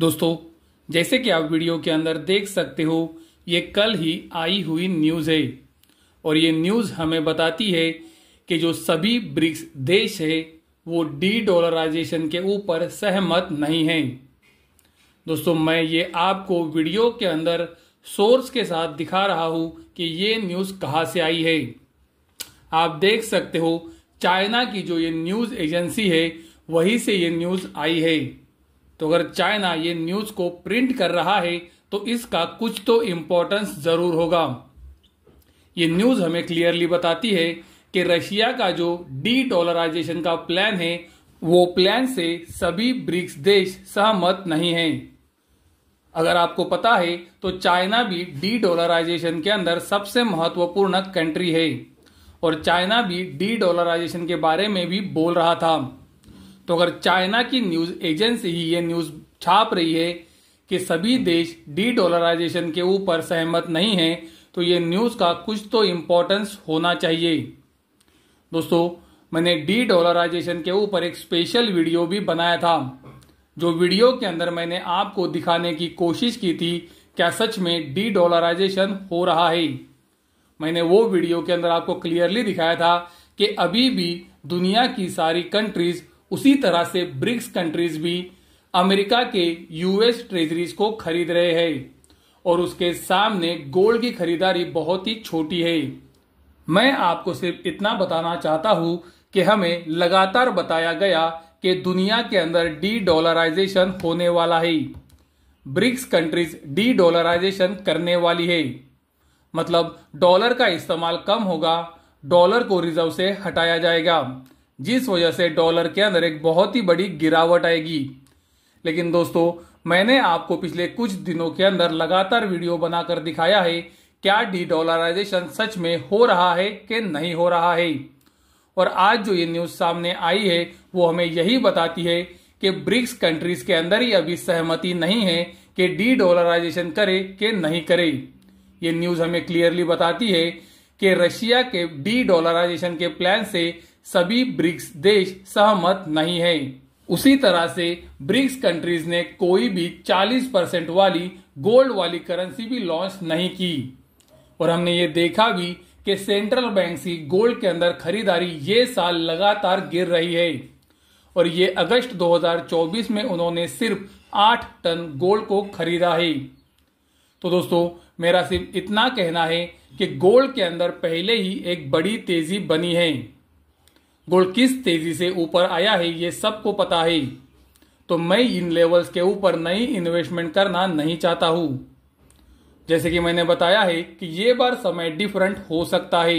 दोस्तों जैसे कि आप वीडियो के अंदर देख सकते हो ये कल ही आई हुई न्यूज़ है और ये न्यूज़ हमें बताती है कि जो सभी ब्रिक्स देश है वो डी डॉलराइजेशन के ऊपर सहमत नहीं है दोस्तों मैं ये आपको वीडियो के अंदर सोर्स के साथ दिखा रहा हूं कि ये न्यूज़ कहाँ से आई है आप देख सकते हो चाइना की जो ये न्यूज़ एजेंसी है वहीं से ये न्यूज़ आई है तो अगर चाइना ये न्यूज को प्रिंट कर रहा है तो इसका कुछ तो इम्पोर्टेंस जरूर होगा ये न्यूज हमें क्लियरली बताती है कि रशिया का जो डी डॉलराइजेशन का प्लान है वो प्लान से सभी ब्रिक्स देश सहमत नहीं हैं। अगर आपको पता है तो चाइना भी डी डॉलराइजेशन के अंदर सबसे महत्वपूर्ण कंट्री है और चाइना भी डी डॉलराइजेशन के बारे में भी बोल रहा था तो अगर चाइना की न्यूज एजेंसी ही ये न्यूज छाप रही है कि सभी देश डी डॉलराइजेशन के ऊपर सहमत नहीं है तो ये न्यूज का कुछ तो इम्पोर्टेंस होना चाहिए दोस्तों मैंने डी डॉलराइजेशन के ऊपर एक स्पेशल वीडियो भी बनाया था जो वीडियो के अंदर मैंने आपको दिखाने की कोशिश की थी क्या सच में डी डॉलराइजेशन हो रहा है मैंने वो वीडियो के अंदर आपको क्लियरली दिखाया था कि अभी भी दुनिया की सारी कंट्रीज उसी तरह से ब्रिक्स कंट्रीज भी अमेरिका के यूएस ट्रेजरीज को खरीद रहे हैं और उसके सामने गोल्ड की खरीदारी बहुत ही छोटी है मैं आपको सिर्फ इतना बताना चाहता हूं कि हमें लगातार बताया गया कि दुनिया के अंदर डी डॉलराइजेशन होने वाला है ब्रिक्स कंट्रीज डी डॉलराइजेशन करने वाली है मतलब डॉलर का इस्तेमाल कम होगा डॉलर को रिजर्व से हटाया जाएगा जिस वजह से डॉलर के अंदर एक बहुत ही बड़ी गिरावट आएगी लेकिन दोस्तों मैंने आपको पिछले कुछ दिनों के अंदर लगातार वीडियो बनाकर दिखाया है क्या डी डॉलराइजेशन सच में हो रहा है कि नहीं हो रहा है और आज जो ये न्यूज सामने आई है वो हमें यही बताती है कि ब्रिक्स कंट्रीज के अंदर ही अभी सहमति नहीं है कि डी डॉलराइजेशन करे के नहीं करे ये न्यूज हमें क्लियरली बताती है कि रशिया के डी डॉलराइजेशन के प्लान से सभी ब्रिक्स देश सहमत नहीं है उसी तरह से ब्रिक्स कंट्रीज ने कोई भी 40 परसेंट वाली गोल्ड वाली करेंसी भी लॉन्च नहीं की और हमने ये देखा भी कि सेंट्रल बैंक की गोल्ड के अंदर खरीदारी ये साल लगातार गिर रही है और ये अगस्त 2024 में उन्होंने सिर्फ 8 टन गोल्ड को खरीदा है तो दोस्तों मेरा सिर्फ इतना कहना है कि गोल्ड के अंदर पहले ही एक बड़ी तेजी बनी है गोल्ड किस तेजी से ऊपर आया है ये सबको पता है तो मैं इन लेवल्स के ऊपर नई इन्वेस्टमेंट करना नहीं चाहता हूँ जैसे कि मैंने बताया है कि ये बार समय डिफरेंट हो सकता है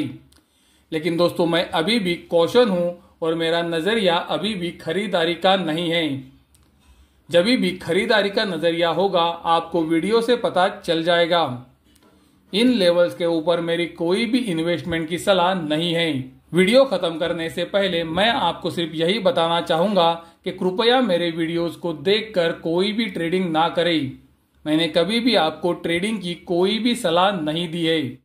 लेकिन दोस्तों मैं अभी भी कौशन हूँ और मेरा नज़रिया अभी भी खरीदारी का नहीं है जब भी खरीदारी का नज़रिया होगा आपको वीडियो से पता चल जाएगा इन लेवल्स के ऊपर मेरी कोई भी इन्वेस्टमेंट की सलाह नहीं है वीडियो खत्म करने से पहले मैं आपको सिर्फ यही बताना चाहूँगा कि कृपया मेरे वीडियोस को देखकर कोई भी ट्रेडिंग ना करें मैंने कभी भी आपको ट्रेडिंग की कोई भी सलाह नहीं दी है